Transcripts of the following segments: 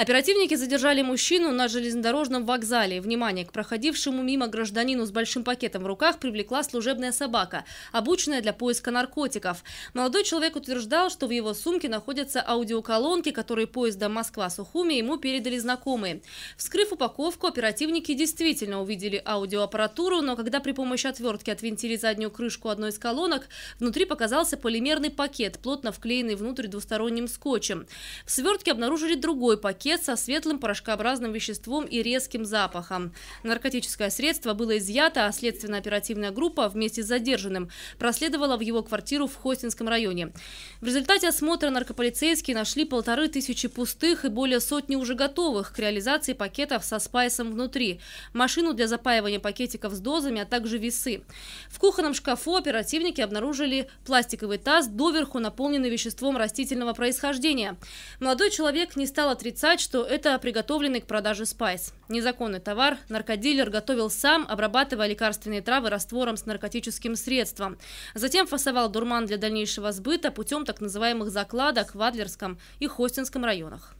Оперативники задержали мужчину на железнодорожном вокзале. Внимание к проходившему мимо гражданину с большим пакетом в руках привлекла служебная собака, обученная для поиска наркотиков. Молодой человек утверждал, что в его сумке находятся аудиоколонки, которые поезда Москва-Сухуми ему передали знакомые. Вскрыв упаковку, оперативники действительно увидели аудиоаппаратуру, но когда при помощи отвертки отвинтили заднюю крышку одной из колонок, внутри показался полимерный пакет, плотно вклеенный внутрь двусторонним скотчем. В свертке обнаружили другой пакет, пакет со светлым порошкообразным веществом и резким запахом. Наркотическое средство было изъято, а следственно-оперативная группа вместе с задержанным проследовала в его квартиру в Хостинском районе. В результате осмотра наркополицейские нашли полторы тысячи пустых и более сотни уже готовых к реализации пакетов со спайсом внутри, машину для запаивания пакетиков с дозами, а также весы. В кухонном шкафу оперативники обнаружили пластиковый таз, доверху наполненный веществом растительного происхождения. Молодой человек не стал отрицать, понимать, что это приготовленный к продаже спайс. Незаконный товар наркодилер готовил сам, обрабатывая лекарственные травы раствором с наркотическим средством. Затем фасовал дурман для дальнейшего сбыта путем так называемых закладок в Адлерском и Хостинском районах.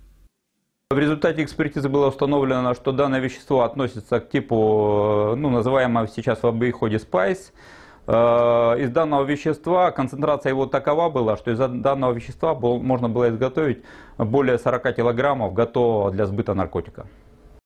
В результате экспертизы было установлено, что данное вещество относится к типу, э, ну, называемого сейчас в обиходе спайс. Э, из данного вещества, концентрация его такова была, что из данного вещества можно было изготовить более 40 килограммов готового для сбыта наркотика.